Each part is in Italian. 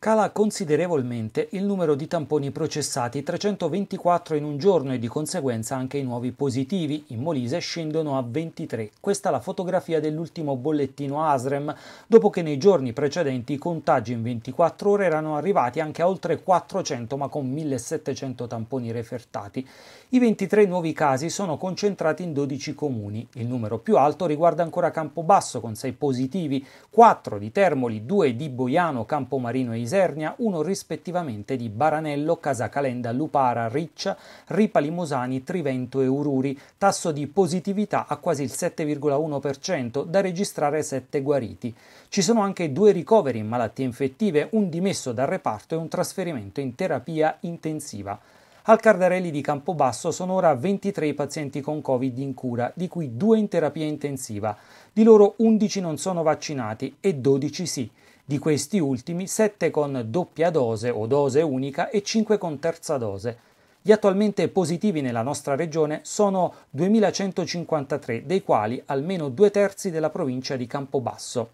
Cala considerevolmente il numero di tamponi processati, 324 in un giorno e di conseguenza anche i nuovi positivi. In Molise scendono a 23. Questa è la fotografia dell'ultimo bollettino ASREM, dopo che nei giorni precedenti i contagi in 24 ore erano arrivati anche a oltre 400 ma con 1700 tamponi refertati. I 23 nuovi casi sono concentrati in 12 comuni. Il numero più alto riguarda ancora Campobasso con 6 positivi, 4 di Termoli, 2 di Boiano, Campomarino e Isera, Casernia, uno rispettivamente di Baranello, Casacalenda, Lupara, Riccia, Ripa Limosani, Trivento e Ururi, tasso di positività a quasi il 7,1%, da registrare 7 guariti. Ci sono anche due ricoveri in malattie infettive, un dimesso dal reparto e un trasferimento in terapia intensiva. Al Cardarelli di Campobasso sono ora 23 i pazienti con Covid in cura, di cui due in terapia intensiva. Di loro 11 non sono vaccinati e 12 sì di questi ultimi 7 con doppia dose o dose unica e 5 con terza dose. Gli attualmente positivi nella nostra regione sono 2153, dei quali almeno due terzi della provincia di Campobasso.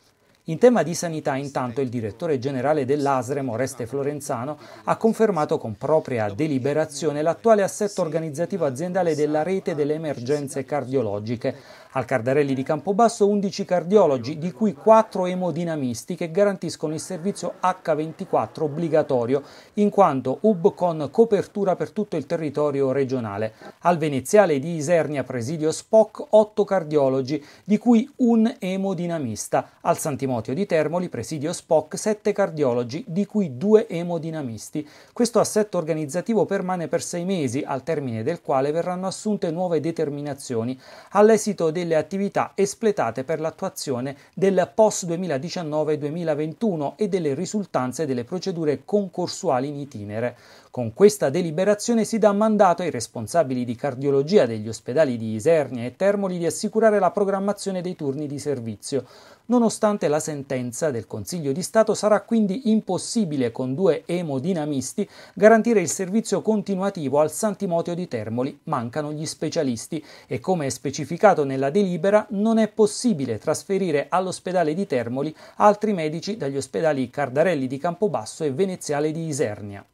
In tema di sanità, intanto, il direttore generale dell'ASREM, Oreste Florenzano, ha confermato con propria deliberazione l'attuale assetto organizzativo aziendale della rete delle emergenze cardiologiche. Al Cardarelli di Campobasso 11 cardiologi, di cui 4 emodinamisti che garantiscono il servizio H24 obbligatorio, in quanto UB con copertura per tutto il territorio regionale. Al veneziale di Isernia Presidio SPOC 8 cardiologi, di cui un emodinamista. Al Santimo Motio di Termoli, presidio SPOC, sette cardiologi, di cui due emodinamisti. Questo assetto organizzativo permane per sei mesi, al termine del quale verranno assunte nuove determinazioni all'esito delle attività espletate per l'attuazione del POS 2019-2021 e delle risultanze delle procedure concorsuali in itinere. Con questa deliberazione si dà mandato ai responsabili di cardiologia degli ospedali di Isernia e Termoli di assicurare la programmazione dei turni di servizio, nonostante la sentenza del Consiglio di Stato sarà quindi impossibile con due emodinamisti garantire il servizio continuativo al Santimotio di Termoli, mancano gli specialisti e come è specificato nella delibera non è possibile trasferire all'ospedale di Termoli altri medici dagli ospedali Cardarelli di Campobasso e Veneziale di Isernia.